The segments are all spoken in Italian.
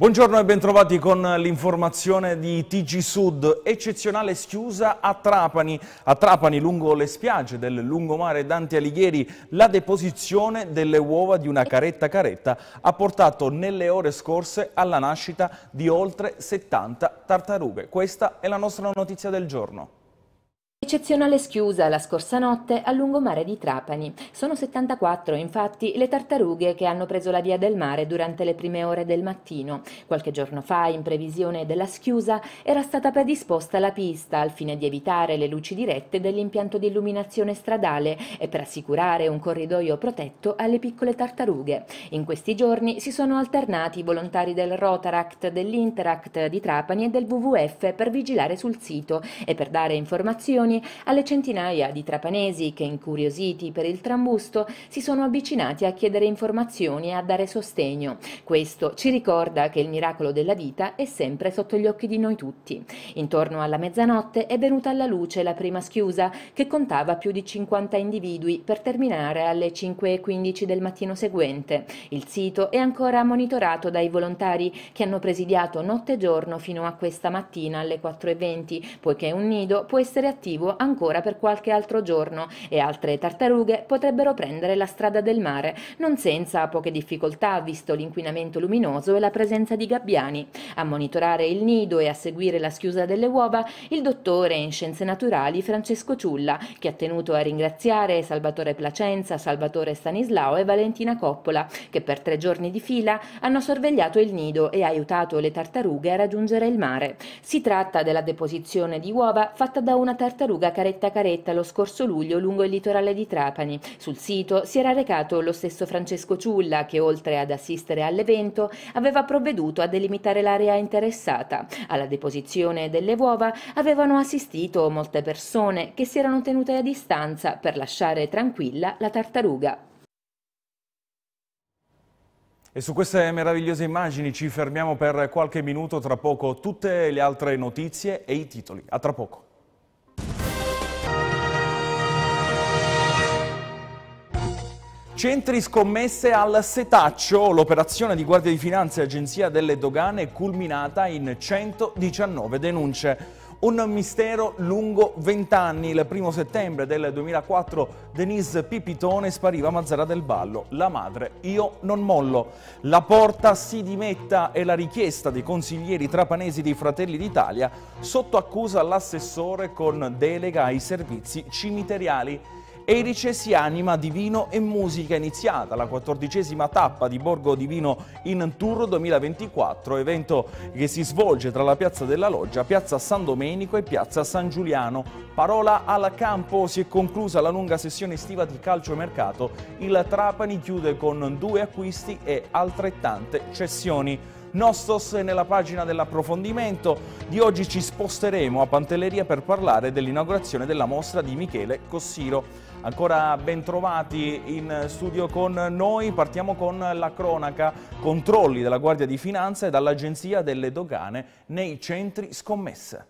Buongiorno e bentrovati con l'informazione di TG Sud. Eccezionale schiusa a Trapani. A Trapani, lungo le spiagge del lungomare Dante Alighieri, la deposizione delle uova di una caretta caretta ha portato nelle ore scorse alla nascita di oltre 70 tartarughe. Questa è la nostra notizia del giorno. Eccezionale schiusa la scorsa notte al lungomare di Trapani. Sono 74 infatti le tartarughe che hanno preso la via del mare durante le prime ore del mattino. Qualche giorno fa, in previsione della schiusa, era stata predisposta la pista al fine di evitare le luci dirette dell'impianto di illuminazione stradale e per assicurare un corridoio protetto alle piccole tartarughe. In questi giorni si sono alternati i volontari del Rotaract, dell'Interact di Trapani e del WWF per vigilare sul sito e per dare informazioni testimoni, alle centinaia di trapanesi che, incuriositi per il trambusto, si sono avvicinati a chiedere informazioni e a dare sostegno. Questo ci ricorda che il miracolo della vita è sempre sotto gli occhi di noi tutti. Intorno alla mezzanotte è venuta alla luce la prima schiusa, che contava più di 50 individui, per terminare alle 5.15 del mattino seguente. Il sito è ancora monitorato dai volontari che hanno presidiato notte e giorno fino a questa mattina alle 4.20, poiché un nido può essere attivo vivo ancora per qualche altro giorno e altre tartarughe potrebbero prendere la strada del mare, non senza poche difficoltà visto l'inquinamento luminoso e la presenza di gabbiani. A monitorare il nido e a seguire la schiusa delle uova il dottore in scienze naturali Francesco Ciulla, che ha tenuto a ringraziare Salvatore Placenza, Salvatore Stanislao e Valentina Coppola, che per tre giorni di fila hanno sorvegliato il nido e aiutato le tartarughe a raggiungere il mare. Si tratta della deposizione di uova fatta da una tartaruga tartaruga Caretta Caretta lo scorso luglio lungo il litorale di Trapani. Sul sito si era recato lo stesso Francesco Ciulla che oltre ad assistere all'evento aveva provveduto a delimitare l'area interessata. Alla deposizione delle uova avevano assistito molte persone che si erano tenute a distanza per lasciare tranquilla la tartaruga. E su queste meravigliose immagini ci fermiamo per qualche minuto, tra poco tutte le altre notizie e i titoli. A tra poco. Centri scommesse al setaccio, l'operazione di Guardia di Finanza e Agenzia delle Dogane è culminata in 119 denunce. Un mistero lungo 20 anni. Il primo settembre del 2004 Denise Pipitone spariva a Mazzara del Ballo. La madre, io non mollo. La porta si dimetta e la richiesta dei consiglieri trapanesi di Fratelli d'Italia sotto accusa l'assessore con delega ai servizi cimiteriali. Erice si anima di vino e musica iniziata la quattordicesima tappa di Borgo Divino in Tour 2024, evento che si svolge tra la Piazza della Loggia, Piazza San Domenico e Piazza San Giuliano. Parola al campo, si è conclusa la lunga sessione estiva di calciomercato, il Trapani chiude con due acquisti e altrettante cessioni. Nostos nella pagina dell'approfondimento. Di oggi ci sposteremo a Pantelleria per parlare dell'inaugurazione della mostra di Michele Cossiro. Ancora ben trovati in studio con noi, partiamo con la cronaca. Controlli della Guardia di Finanza e dall'Agenzia delle Dogane nei centri scommesse.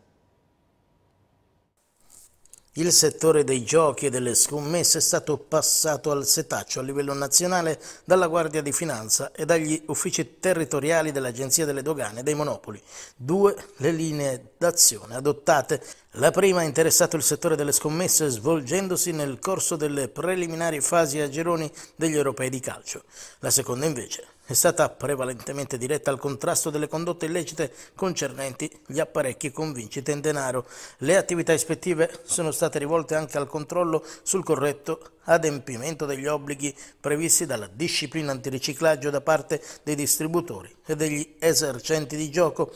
Il settore dei giochi e delle scommesse è stato passato al setaccio a livello nazionale dalla Guardia di Finanza e dagli uffici territoriali dell'Agenzia delle Dogane e dei Monopoli. Due le linee d'azione adottate. La prima ha interessato il settore delle scommesse svolgendosi nel corso delle preliminari fasi a gironi degli europei di calcio. La seconda invece è stata prevalentemente diretta al contrasto delle condotte illecite concernenti gli apparecchi con vincite in denaro. Le attività ispettive sono state rivolte anche al controllo sul corretto adempimento degli obblighi previsti dalla disciplina antiriciclaggio da parte dei distributori e degli esercenti di gioco.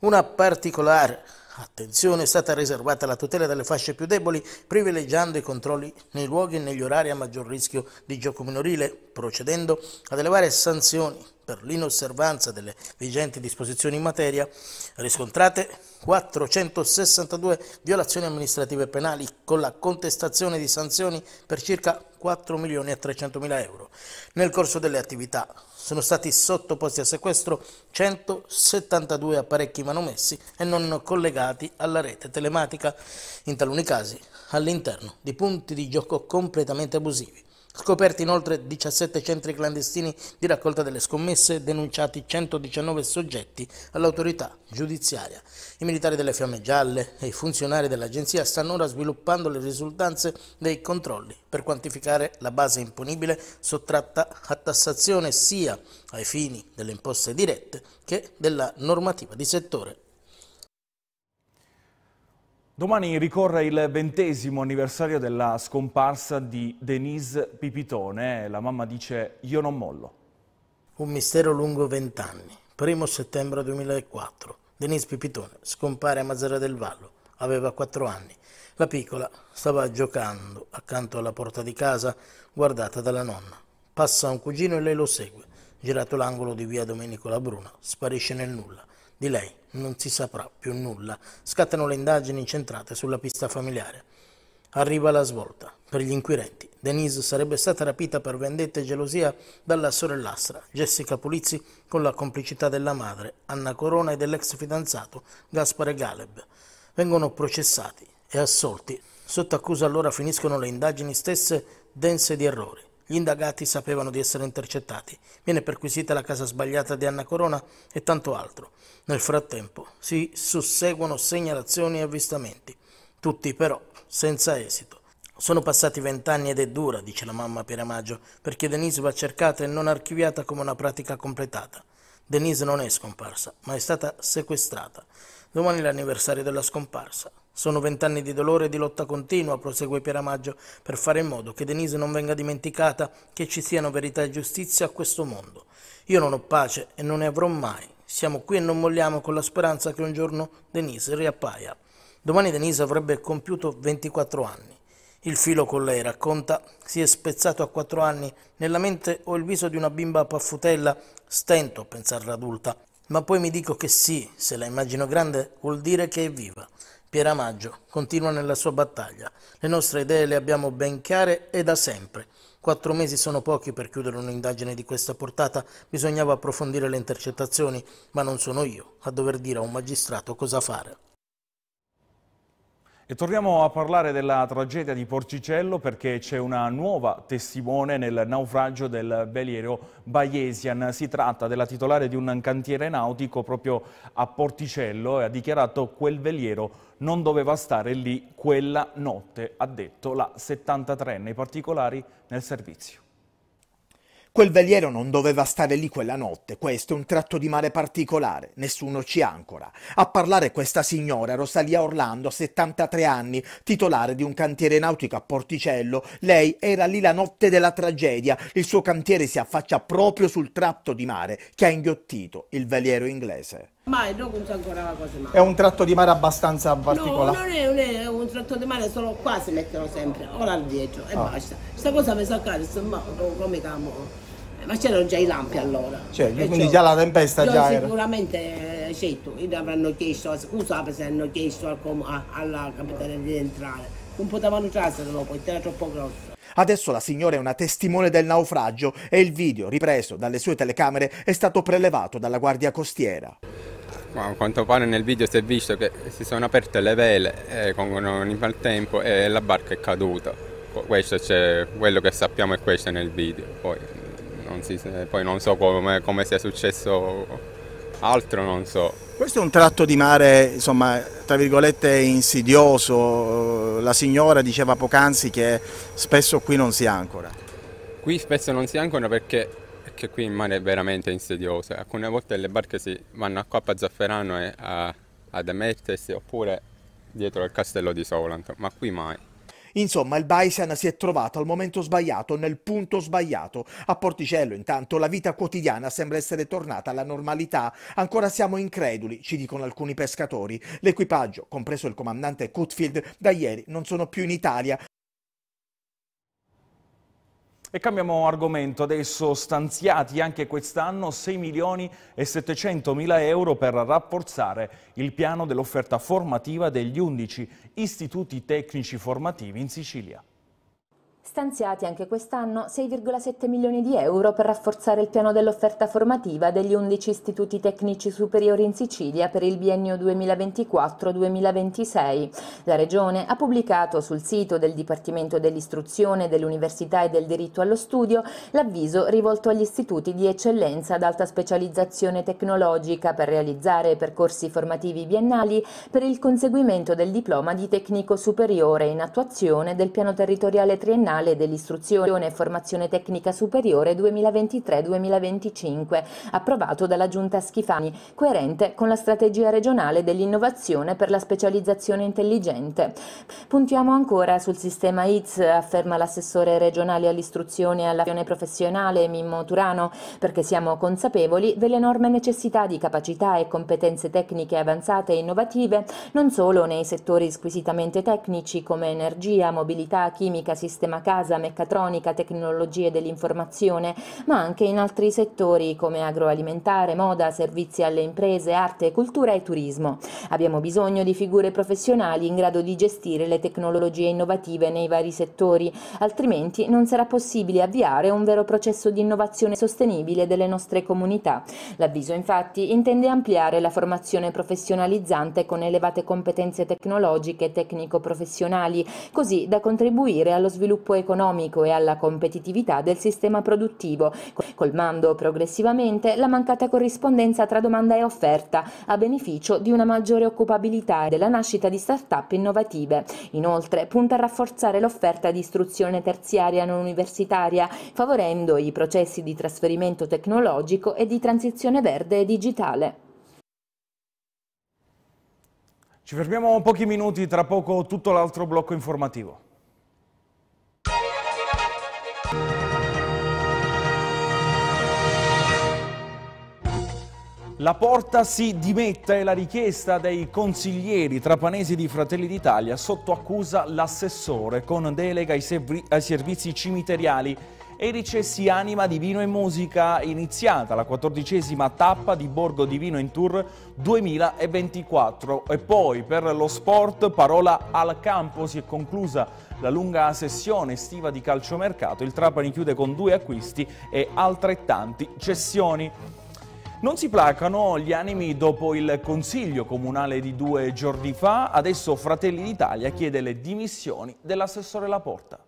Una particolare Attenzione, è stata riservata la tutela delle fasce più deboli, privilegiando i controlli nei luoghi e negli orari a maggior rischio di gioco minorile, procedendo ad elevare sanzioni per l'inosservanza delle vigenti disposizioni in materia, riscontrate 462 violazioni amministrative penali con la contestazione di sanzioni per circa 4 milioni e 300 mila euro. Nel corso delle attività sono stati sottoposti a sequestro 172 apparecchi manomessi e non collegati alla rete telematica, in taluni casi all'interno di punti di gioco completamente abusivi. Scoperti inoltre 17 centri clandestini di raccolta delle scommesse, denunciati 119 soggetti all'autorità giudiziaria. I militari delle Fiamme Gialle e i funzionari dell'agenzia stanno ora sviluppando le risultanze dei controlli per quantificare la base imponibile sottratta a tassazione sia ai fini delle imposte dirette che della normativa di settore Domani ricorre il ventesimo anniversario della scomparsa di Denise Pipitone. La mamma dice io non mollo. Un mistero lungo vent'anni. Primo settembre 2004. Denise Pipitone scompare a Mazzara del Vallo. Aveva quattro anni. La piccola stava giocando accanto alla porta di casa guardata dalla nonna. Passa un cugino e lei lo segue. Girato l'angolo di via Domenico Labruna, sparisce nel nulla. Di lei non si saprà più nulla. Scattano le indagini incentrate sulla pista familiare. Arriva la svolta. Per gli inquirenti, Denise sarebbe stata rapita per vendetta e gelosia dalla sorellastra Jessica Pulizzi con la complicità della madre, Anna Corona e dell'ex fidanzato Gaspare Galeb. Vengono processati e assolti. Sotto accusa allora finiscono le indagini stesse dense di errori. Gli indagati sapevano di essere intercettati, viene perquisita la casa sbagliata di Anna Corona e tanto altro. Nel frattempo si susseguono segnalazioni e avvistamenti, tutti però senza esito. Sono passati vent'anni ed è dura, dice la mamma Piera Maggio, perché Denise va cercata e non archiviata come una pratica completata. Denise non è scomparsa, ma è stata sequestrata. Domani è l'anniversario della scomparsa. Sono vent'anni di dolore e di lotta continua, prosegue Pieramaggio, per fare in modo che Denise non venga dimenticata, che ci siano verità e giustizia a questo mondo. Io non ho pace e non ne avrò mai. Siamo qui e non molliamo con la speranza che un giorno Denise riappaia. Domani Denise avrebbe compiuto 24 anni. Il filo con lei, racconta, si è spezzato a quattro anni. Nella mente ho il viso di una bimba paffutella, stento a pensarla adulta. Ma poi mi dico che sì, se la immagino grande vuol dire che è viva. Piera Maggio continua nella sua battaglia. Le nostre idee le abbiamo ben chiare e da sempre. Quattro mesi sono pochi per chiudere un'indagine di questa portata, bisognava approfondire le intercettazioni, ma non sono io a dover dire a un magistrato cosa fare. E torniamo a parlare della tragedia di Porticello perché c'è una nuova testimone nel naufragio del veliero Bayesian. Si tratta della titolare di un cantiere nautico proprio a Porticello e ha dichiarato quel veliero non doveva stare lì quella notte, ha detto la 73enne. I particolari nel servizio. Quel veliero non doveva stare lì quella notte, questo è un tratto di mare particolare, nessuno ci ancora. A parlare questa signora, Rosalia Orlando, 73 anni, titolare di un cantiere nautico a Porticello, lei era lì la notte della tragedia, il suo cantiere si affaccia proprio sul tratto di mare che ha inghiottito il veliero inglese mai, no, non c'è ancora la cosa mai. È un tratto di mare abbastanza particolare. No, non è, non è un tratto di mare, solo qua si mettono sempre, ora al dietro e ah. basta. Questa cosa mi sa so insomma, come camo. Eh, ma c'erano già i lampi allora. Cioè, quindi già la tempesta già era. Sicuramente eh, certo, gli avranno chiesto, scusate se hanno chiesto al a, alla capitale di entrare. Non potevano trarselo poi, era troppo grosso. Adesso la signora è una testimone del naufragio e il video ripreso dalle sue telecamere è stato prelevato dalla guardia costiera a quanto pare nel video si è visto che si sono aperte le vele eh, con il maltempo e la barca è caduta. Questo c'è, quello che sappiamo è questo nel video. Poi mm, non, si, poi non so come, come sia successo altro, non so. Questo è un tratto di mare, insomma, tra virgolette insidioso. La signora diceva poc'anzi che spesso qui non si ancora. Qui spesso non si ancora perché barche qui il mare è veramente insidioso. Alcune volte le barche si vanno a Coppa Zafferano e a, ad Ametesi oppure dietro al castello di Solanto, ma qui mai. Insomma, il Baisan si è trovato al momento sbagliato, nel punto sbagliato. A Porticello, intanto, la vita quotidiana sembra essere tornata alla normalità. Ancora siamo increduli, ci dicono alcuni pescatori. L'equipaggio, compreso il comandante Cutfield, da ieri non sono più in Italia. E cambiamo argomento, adesso stanziati anche quest'anno 6 milioni e 700 mila euro per rafforzare il piano dell'offerta formativa degli 11 istituti tecnici formativi in Sicilia stanziati anche quest'anno 6,7 milioni di euro per rafforzare il piano dell'offerta formativa degli 11 istituti tecnici superiori in Sicilia per il biennio 2024-2026. La Regione ha pubblicato sul sito del Dipartimento dell'Istruzione, dell'Università e del Diritto allo Studio l'avviso rivolto agli istituti di eccellenza ad alta specializzazione tecnologica per realizzare percorsi formativi biennali per il conseguimento del diploma di tecnico superiore in attuazione del piano territoriale triennale nazionale dell'istruzione e formazione tecnica superiore 2023-2025, approvato dalla Giunta Schifani, coerente con la strategia regionale dell'innovazione per la specializzazione intelligente. Puntiamo ancora sul sistema ITS, afferma l'assessore regionale all'istruzione e all'azione professionale Mimmo Turano, perché siamo consapevoli dell'enorme necessità di capacità e competenze tecniche avanzate e innovative, non solo nei settori squisitamente tecnici come energia, mobilità, chimica, sistema carico, casa, meccatronica, tecnologie dell'informazione, ma anche in altri settori come agroalimentare, moda, servizi alle imprese, arte, cultura e turismo. Abbiamo bisogno di figure professionali in grado di gestire le tecnologie innovative nei vari settori, altrimenti non sarà possibile avviare un vero processo di innovazione sostenibile delle nostre comunità. L'avviso infatti intende ampliare la formazione professionalizzante con elevate competenze tecnologiche e tecnico-professionali, così da contribuire allo sviluppo sviluppo economico e alla competitività del sistema produttivo, colmando progressivamente la mancata corrispondenza tra domanda e offerta, a beneficio di una maggiore occupabilità e della nascita di start-up innovative. Inoltre punta a rafforzare l'offerta di istruzione terziaria non universitaria, favorendo i processi di trasferimento tecnologico e di transizione verde e digitale. Ci fermiamo pochi minuti, tra poco tutto l'altro blocco informativo. La porta si dimetta e la richiesta dei consiglieri trapanesi di Fratelli d'Italia sotto accusa l'assessore con delega ai, ai servizi cimiteriali e i ricessi anima di vino e musica iniziata la quattordicesima tappa di Borgo Divino in Tour 2024 e poi per lo sport parola al campo si è conclusa la lunga sessione estiva di calciomercato il Trapani chiude con due acquisti e altrettanti cessioni non si placano gli animi dopo il Consiglio Comunale di due giorni fa, adesso Fratelli d'Italia chiede le dimissioni dell'assessore Laporta.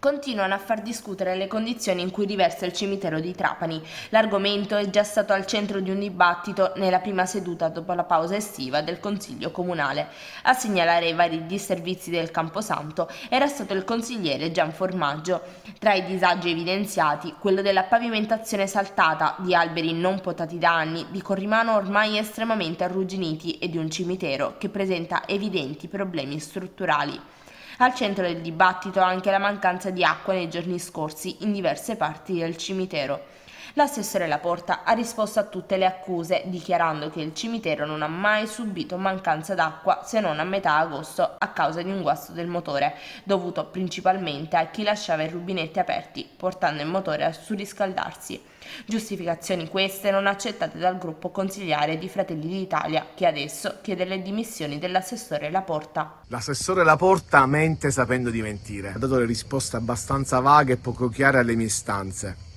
continuano a far discutere le condizioni in cui riversa il cimitero di Trapani. L'argomento è già stato al centro di un dibattito nella prima seduta dopo la pausa estiva del Consiglio Comunale. A segnalare i vari disservizi del Camposanto era stato il consigliere Gian Formaggio. Tra i disagi evidenziati, quello della pavimentazione saltata, di alberi non potati da anni, di corrimano ormai estremamente arrugginiti e di un cimitero che presenta evidenti problemi strutturali. Al centro del dibattito anche la mancanza di acqua nei giorni scorsi in diverse parti del cimitero. L'assessore Laporta ha risposto a tutte le accuse dichiarando che il cimitero non ha mai subito mancanza d'acqua se non a metà agosto a causa di un guasto del motore, dovuto principalmente a chi lasciava i rubinetti aperti portando il motore a surriscaldarsi. Giustificazioni queste non accettate dal gruppo consigliare di Fratelli d'Italia che adesso chiede le dimissioni dell'assessore Laporta. L'assessore Laporta mente sapendo di mentire. Ha dato le risposte abbastanza vaghe e poco chiare alle mie istanze.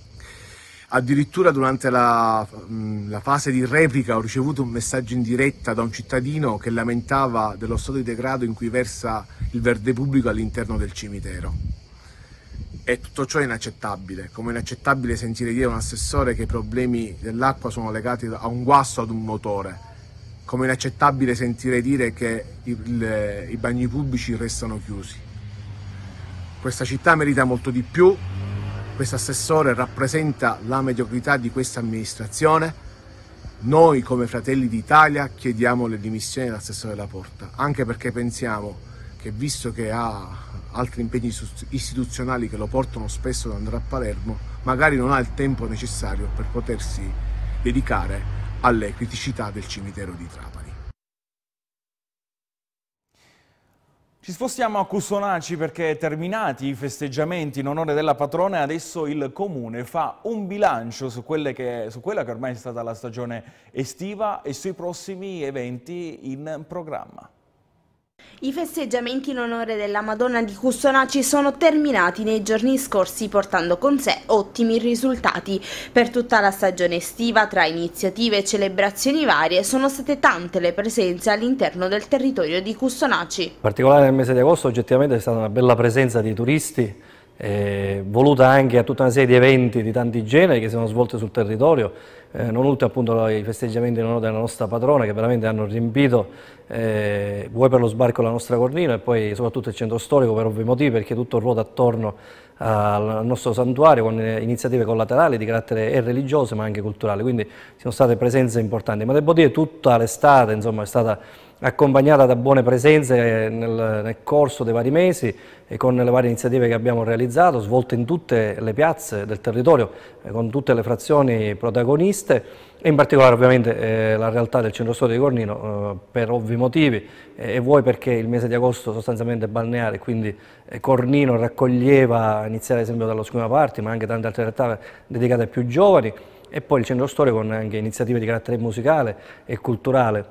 Addirittura durante la, mm, la, fase di replica ho ricevuto un messaggio in diretta da un cittadino che lamentava dello stato di degrado in cui versa il verde pubblico all'interno del cimitero. E tutto ciò è inaccettabile, come è inaccettabile sentire dire a un assessore che i problemi dell'acqua sono legati a un guasto ad un motore, come è inaccettabile sentire dire che il, i bagni pubblici restano chiusi. Questa città merita molto di più, questo assessore rappresenta la mediocrità di questa amministrazione, noi come Fratelli d'Italia chiediamo le dimissioni dell'assessore della Porta, anche perché pensiamo che visto che ha altri impegni istituzionali che lo portano spesso ad andare a Palermo, magari non ha il tempo necessario per potersi dedicare alle criticità del cimitero di Trapani. Ci spostiamo a Custonaci perché terminati i festeggiamenti in onore della patrona adesso il comune fa un bilancio su, che, su quella che ormai è stata la stagione estiva e sui prossimi eventi in programma. I festeggiamenti in onore della Madonna di Custonaci sono terminati nei giorni scorsi portando con sé ottimi risultati. Per tutta la stagione estiva, tra iniziative e celebrazioni varie, sono state tante le presenze all'interno del territorio di Custonaci. In particolare nel mese di agosto oggettivamente è stata una bella presenza di turisti, eh, voluta anche a tutta una serie di eventi di tanti generi che si sono svolti sul territorio, eh, non ultimo appunto i festeggiamenti in onore della nostra padrona che veramente hanno riempito eh, vuoi per lo sbarco della nostra cornina e poi soprattutto il centro storico per ovvi motivi perché tutto ruota attorno al nostro santuario con eh, iniziative collaterali di carattere religioso ma anche culturale, quindi sono state presenze importanti, ma devo dire tutta l'estate è stata accompagnata da buone presenze eh, nel, nel, corso dei vari mesi e con le varie iniziative che abbiamo realizzato, svolte in tutte le piazze del territorio, eh, con tutte le frazioni protagoniste e in particolare ovviamente eh, la realtà del centro storico di Cornino eh, per ovvi motivi eh, e vuoi perché il mese di agosto sostanzialmente è balneare, quindi eh, Cornino raccoglieva, iniziare ad esempio dallo Scuola Party, ma anche tante altre realtà dedicate ai più giovani e poi il centro storico con anche iniziative di carattere musicale e culturale.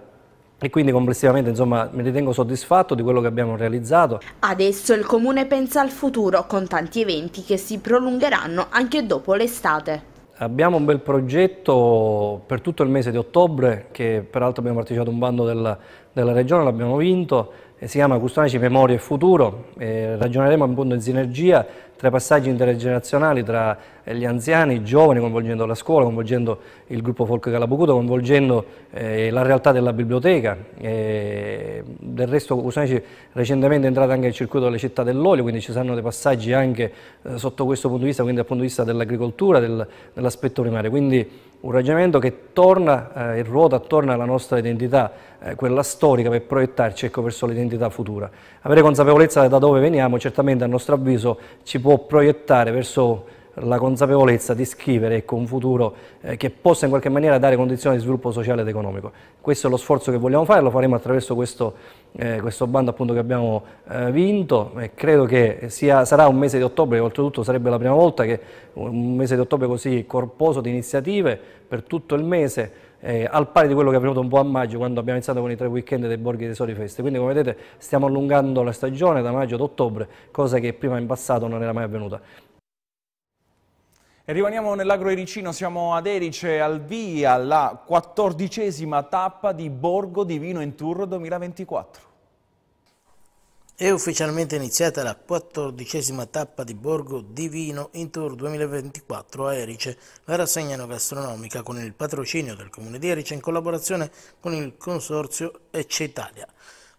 E quindi complessivamente insomma mi ritengo soddisfatto di quello che abbiamo realizzato. Adesso il comune pensa al futuro con tanti eventi che si prolungheranno anche dopo l'estate. Abbiamo un bel progetto per tutto il mese di ottobre che peraltro abbiamo partecipato a un bando del della regione, l'abbiamo vinto, eh, si chiama Custodiamoci Memoria e Futuro, eh, ragioneremo appunto in sinergia tra i passaggi intergenerazionali tra eh, gli anziani, i giovani, coinvolgendo la scuola, coinvolgendo il gruppo Folk Calabucuto, coinvolgendo eh, la realtà della biblioteca. Eh, del resto Custodiamoci recentemente è entrata anche nel circuito delle città dell'olio, quindi ci saranno dei passaggi anche eh, sotto questo punto di vista, quindi dal punto di vista dell'agricoltura, del, dell'aspetto primario. Quindi, un ragionamento che torna eh, e ruota attorno alla nostra identità, eh, quella storica, per proiettarci ecco, verso l'identità futura. Avere consapevolezza da dove veniamo certamente a nostro avviso ci può proiettare verso la consapevolezza di scrivere ecco, un futuro eh, che possa in qualche maniera dare condizioni di sviluppo sociale ed economico. Questo è lo sforzo che vogliamo fare, lo faremo attraverso questo eh, questo bando appunto che abbiamo eh, vinto e credo che sia, sarà un mese di ottobre, oltretutto sarebbe la prima volta che un mese di ottobre così corposo di iniziative per tutto il mese eh, al pari di quello che è avvenuto un po' a maggio quando abbiamo iniziato con i tre weekend dei Borghi Tesori Fest. Quindi come vedete stiamo allungando la stagione da maggio ad ottobre, cosa che prima in passato non era mai avvenuta rimaniamo nell'agro ericino, siamo ad Erice, al via, la quattordicesima tappa di Borgo Divino in Tour 2024. È ufficialmente iniziata la quattordicesima tappa di Borgo Divino in Tour 2024 a Erice, la rassegna gastronomica con il patrocinio del Comune di Erice in collaborazione con il Consorzio Ecce Italia.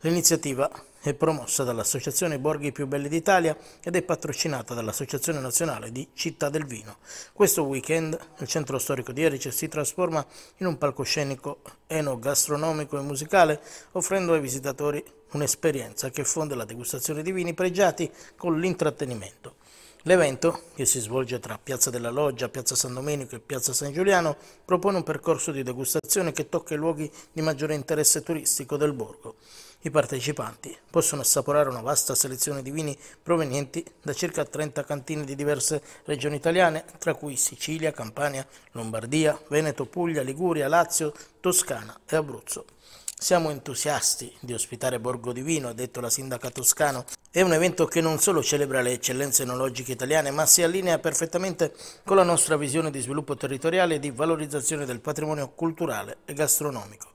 L'iniziativa è promossa dall'Associazione Borghi più belli d'Italia ed è patrocinata dall'Associazione Nazionale di Città del Vino. Questo weekend il centro storico di Erice si trasforma in un palcoscenico enogastronomico e musicale, offrendo ai visitatori un'esperienza che fonde la degustazione di vini pregiati con l'intrattenimento. L'evento, che si svolge tra Piazza della Loggia, Piazza San Domenico e Piazza San Giuliano, propone un percorso di degustazione che tocca i luoghi di maggiore interesse turistico del borgo. I partecipanti possono assaporare una vasta selezione di vini provenienti da circa 30 cantine di diverse regioni italiane, tra cui Sicilia, Campania, Lombardia, Veneto, Puglia, Liguria, Lazio, Toscana e Abruzzo. Siamo entusiasti di ospitare Borgo di Vino, ha detto la sindaca Toscano. È un evento che non solo celebra le eccellenze enologiche italiane, ma si allinea perfettamente con la nostra visione di sviluppo territoriale e di valorizzazione del patrimonio culturale e gastronomico.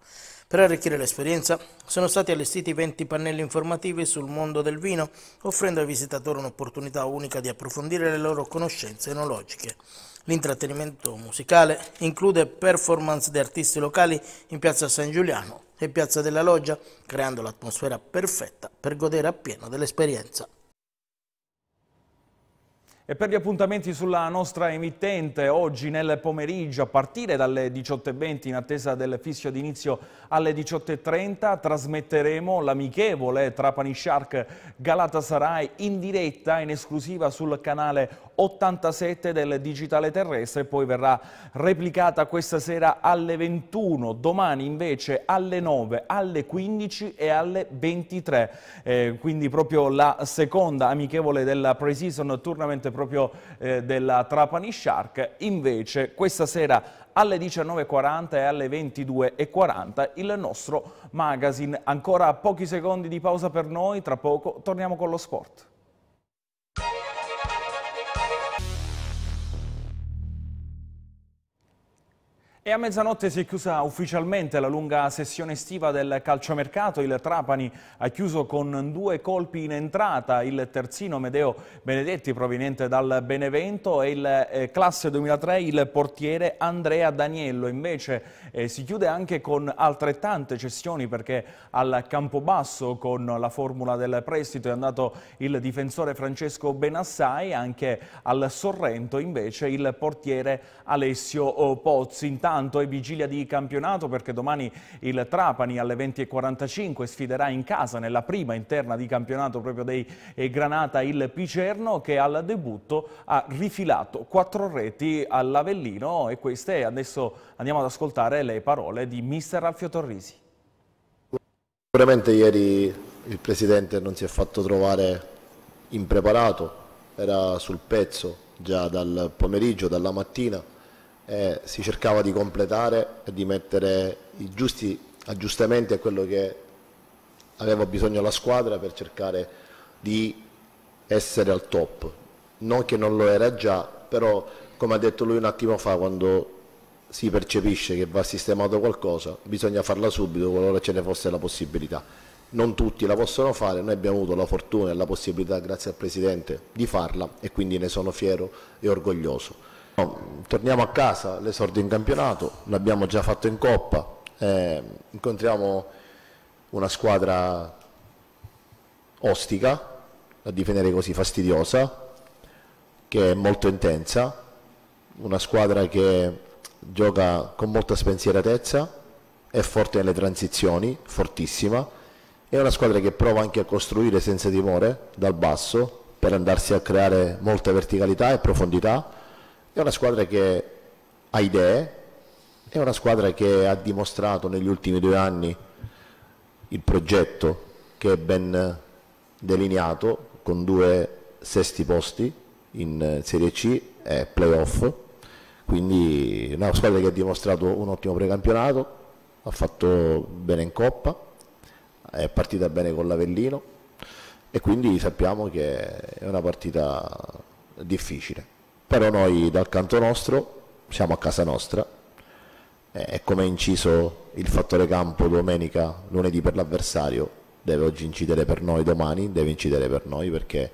Per arricchire l'esperienza sono stati allestiti 20 pannelli informativi sul mondo del vino, offrendo ai visitatori un'opportunità unica di approfondire le loro conoscenze enologiche. L'intrattenimento musicale include performance di artisti locali in piazza San Giuliano e piazza della Loggia, creando l'atmosfera perfetta per godere appieno dell'esperienza. E per gli appuntamenti sulla nostra emittente, oggi nel pomeriggio, a partire dalle 18.20, in attesa del fischio d'inizio alle 18.30, trasmetteremo l'amichevole Trapani Shark Galatasaray in diretta, in esclusiva sul canale 87 del Digitale Terrestre, poi verrà replicata questa sera alle 21, domani invece alle 9, alle 15 e alle 23. Eh, quindi proprio la seconda amichevole della Pre-Season Tournament proprio eh, della Trapani Shark. Invece questa sera alle 19.40 e alle 22.40 il nostro magazine. Ancora pochi secondi di pausa per noi, tra poco torniamo con lo sport. E a mezzanotte si è chiusa ufficialmente la lunga sessione estiva del calciomercato. Il Trapani ha chiuso con due colpi in entrata. Il terzino Medeo Benedetti proveniente dal Benevento e il eh, classe 2003 il portiere Andrea Daniello. Invece eh, si chiude anche con altrettante cessioni perché al Campobasso con la formula del prestito è andato il difensore Francesco Benassai, anche al Sorrento invece il portiere Alessio eh, Pozzi. Intanto tanto è vigilia di campionato perché domani il Trapani alle 20.45 sfiderà in casa nella prima interna di campionato proprio dei eh, Granata il Picerno che al debutto ha rifilato quattro reti all'Avellino e queste adesso andiamo ad ascoltare le parole di mister Alfio Torrisi. Sicuramente ieri il presidente non si è fatto trovare impreparato, era sul pezzo già dal pomeriggio, dalla mattina e eh, si cercava di completare e di mettere i giusti aggiustamenti a quello che aveva bisogno la squadra per cercare di essere al top. Non che non lo era già, però come ha detto lui un attimo fa, quando si percepisce che va sistemato qualcosa, bisogna farla subito qualora ce ne fosse la possibilità. Non tutti la possono fare, noi abbiamo avuto la fortuna e la possibilità, grazie al Presidente, di farla e quindi ne sono fiero e orgoglioso. No, torniamo a casa, l'esordio in campionato, l'abbiamo già fatto in Coppa, eh, incontriamo una squadra ostica, a definire così fastidiosa, che è molto intensa, una squadra che gioca con molta spensieratezza, è forte nelle transizioni, fortissima, è una squadra che prova anche a costruire senza timore dal basso per andarsi a creare molta verticalità e profondità è una squadra che ha idee, è una squadra che ha dimostrato negli ultimi due anni il progetto che è ben delineato con due sesti posti in Serie C e playoff quindi una squadra che ha dimostrato un ottimo precampionato ha fatto bene in Coppa è partita bene con l'Avellino e quindi sappiamo che è una partita difficile però noi dal canto nostro siamo a casa nostra e eh, come è inciso il fattore campo domenica, lunedì per l'avversario, deve oggi incidere per noi, domani deve incidere per noi perché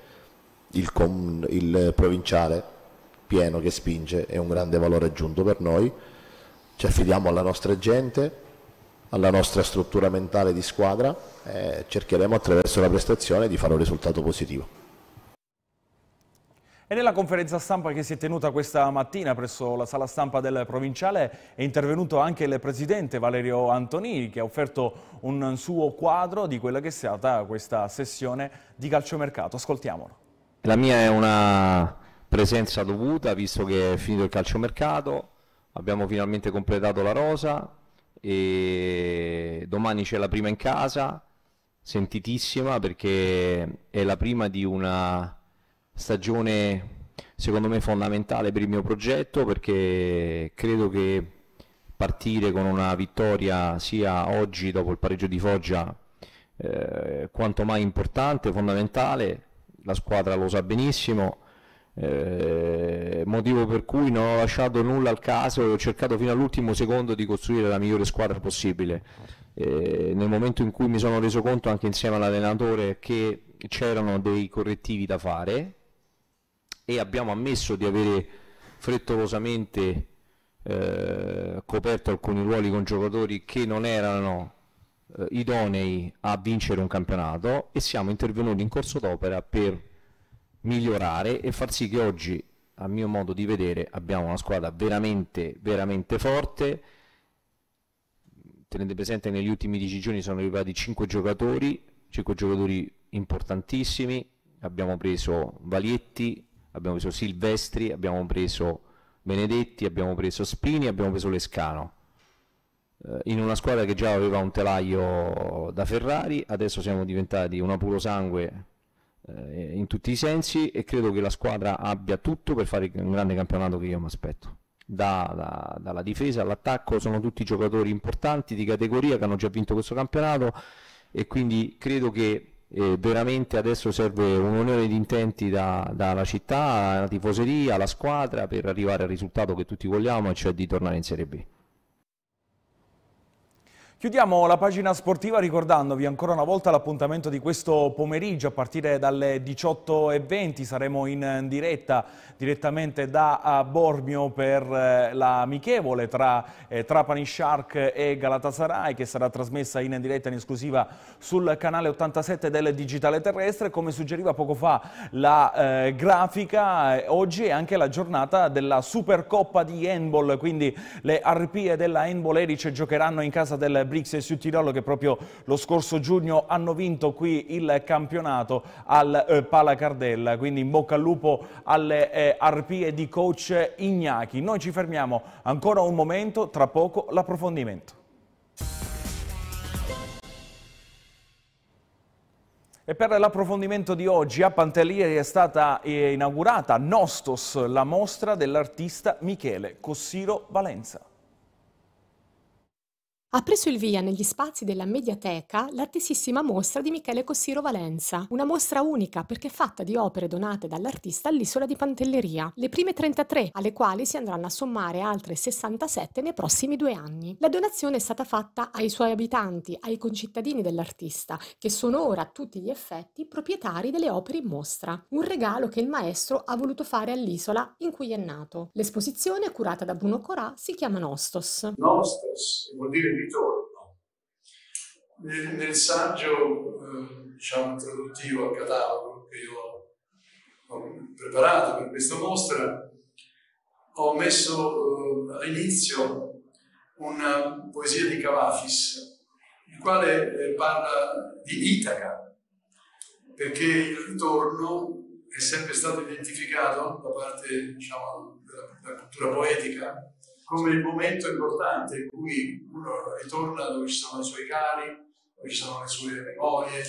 il, com, il provinciale pieno che spinge è un grande valore aggiunto per noi, ci affidiamo alla nostra gente, alla nostra struttura mentale di squadra e eh, cercheremo attraverso la prestazione di fare un risultato positivo. E nella conferenza stampa che si è tenuta questa mattina presso la sala stampa del provinciale è intervenuto anche il presidente Valerio Antonini che ha offerto un suo quadro di quella che è stata questa sessione di calciomercato. Ascoltiamolo. La mia è una presenza dovuta visto che è finito il calciomercato, abbiamo finalmente completato la rosa e domani c'è la prima in casa, sentitissima perché è la prima di una stagione secondo me fondamentale per il mio progetto perché credo che partire con una vittoria sia oggi dopo il pareggio di Foggia eh, quanto mai importante, fondamentale, la squadra lo sa benissimo, eh, motivo per cui non ho lasciato nulla al caso e ho cercato fino all'ultimo secondo di costruire la migliore squadra possibile. Eh, nel momento in cui mi sono reso conto anche insieme all'allenatore che c'erano dei correttivi da fare, e abbiamo ammesso di avere frettolosamente eh, coperto alcuni ruoli con giocatori che non erano eh, idonei a vincere un campionato e siamo intervenuti in corso d'opera per migliorare e far sì che oggi a mio modo di vedere abbiamo una squadra veramente veramente forte tenete presente che negli ultimi dieci giorni sono arrivati cinque giocatori cinque giocatori importantissimi abbiamo preso Valietti abbiamo preso Silvestri, abbiamo preso Benedetti, abbiamo preso Spini, abbiamo preso Lescano. Eh, in una squadra che già aveva un telaio da Ferrari, adesso siamo diventati una puro sangue eh, in tutti i sensi e credo che la squadra abbia tutto per fare un grande campionato che io mi aspetto. Da, da, dalla difesa all'attacco sono tutti giocatori importanti di categoria che hanno già vinto questo campionato e quindi credo che eh, veramente adesso serve un'unione di intenti dalla da città, la tifoseria, la squadra per arrivare al risultato che tutti vogliamo, cioè di tornare in Serie B. Chiudiamo la pagina sportiva ricordandovi ancora una volta l'appuntamento di questo pomeriggio a partire dalle 18.20 saremo in diretta direttamente da Bormio per eh, l'amichevole tra eh, Trapani Shark e Galatasaray che sarà trasmessa in diretta in esclusiva sul canale 87 del Digitale Terrestre come suggeriva poco fa la eh, grafica eh, oggi è anche la giornata della Supercoppa di Handball quindi le arpie della Handball Erice giocheranno in casa del Brix e Sud Tirolo che proprio lo scorso giugno hanno vinto qui il campionato al eh, Palacardella, quindi in bocca al lupo alle eh, arpie di coach Ignachi. Noi ci fermiamo ancora un momento, tra poco l'approfondimento. E per l'approfondimento di oggi a Pantellieri è stata eh, inaugurata Nostos la mostra dell'artista Michele Cossiro Valenza. Ha preso il via negli spazi della Mediateca l'attesissima mostra di Michele Cossiro Valenza, una mostra unica perché fatta di opere donate dall'artista all'isola di Pantelleria, le prime 33 alle quali si andranno a sommare altre 67 nei prossimi due anni. La donazione è stata fatta ai suoi abitanti, ai concittadini dell'artista, che sono ora a tutti gli effetti proprietari delle opere in mostra, un regalo che il maestro ha voluto fare all'isola in cui è nato. L'esposizione curata da Bruno Corà si chiama Nostos. Nostos vuol dire ritorno. Nel, nel saggio, eh, diciamo, introduttivo al catalogo che io ho preparato per questa mostra, ho messo eh, all'inizio una poesia di Cavafis, il quale eh, parla di Itaca, perché il ritorno è sempre stato identificato da parte diciamo, della, della cultura poetica come il momento importante in cui uno ritorna dove ci sono i suoi cari, dove ci sono le sue memorie.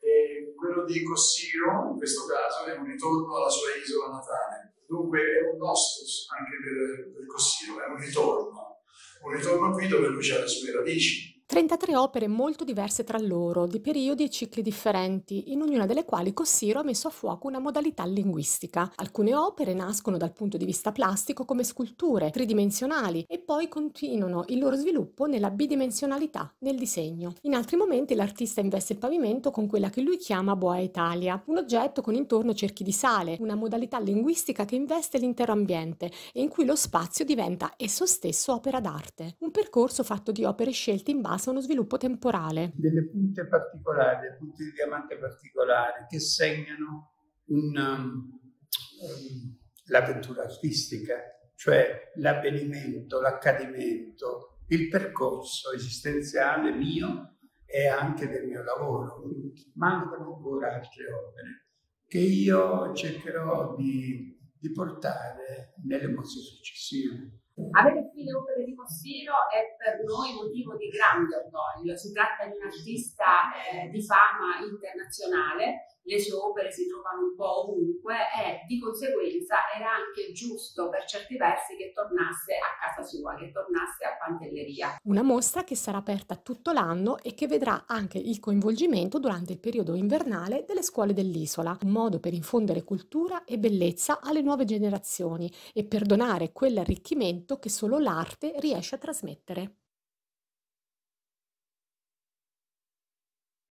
E quello di Cossiro, in questo caso, è un ritorno alla sua isola natale. Dunque è un nostos anche per, per Cossiro, è un ritorno. Un ritorno qui dove lui ha le sue radici, 33 opere molto diverse tra loro, di periodi e cicli differenti, in ognuna delle quali Cossiro ha messo a fuoco una modalità linguistica. Alcune opere nascono dal punto di vista plastico come sculture tridimensionali e poi continuano il loro sviluppo nella bidimensionalità nel disegno. In altri momenti l'artista investe il pavimento con quella che lui chiama Boa Italia, un oggetto con intorno cerchi di sale, una modalità linguistica che investe l'intero ambiente e in cui lo spazio diventa esso stesso opera d'arte. Un percorso fatto di opere scelte in base base, uno sviluppo temporale. Delle punte particolari, delle punte di diamante particolari che segnano um, um, l'avventura artistica, cioè l'avvenimento, l'accadimento, il percorso esistenziale mio e anche del mio lavoro. Mancano ancora altre opere che io cercherò di, di portare nelle mostre successive. Avere figli opere di Siro è per noi motivo di grande orgoglio, si tratta di un artista eh, di fama internazionale le sue opere si trovano un po' ovunque e di conseguenza era anche giusto per certi versi che tornasse a casa sua, che tornasse a Pantelleria. Una mostra che sarà aperta tutto l'anno e che vedrà anche il coinvolgimento durante il periodo invernale delle scuole dell'isola, un modo per infondere cultura e bellezza alle nuove generazioni e per donare quell'arricchimento che solo l'arte riesce a trasmettere.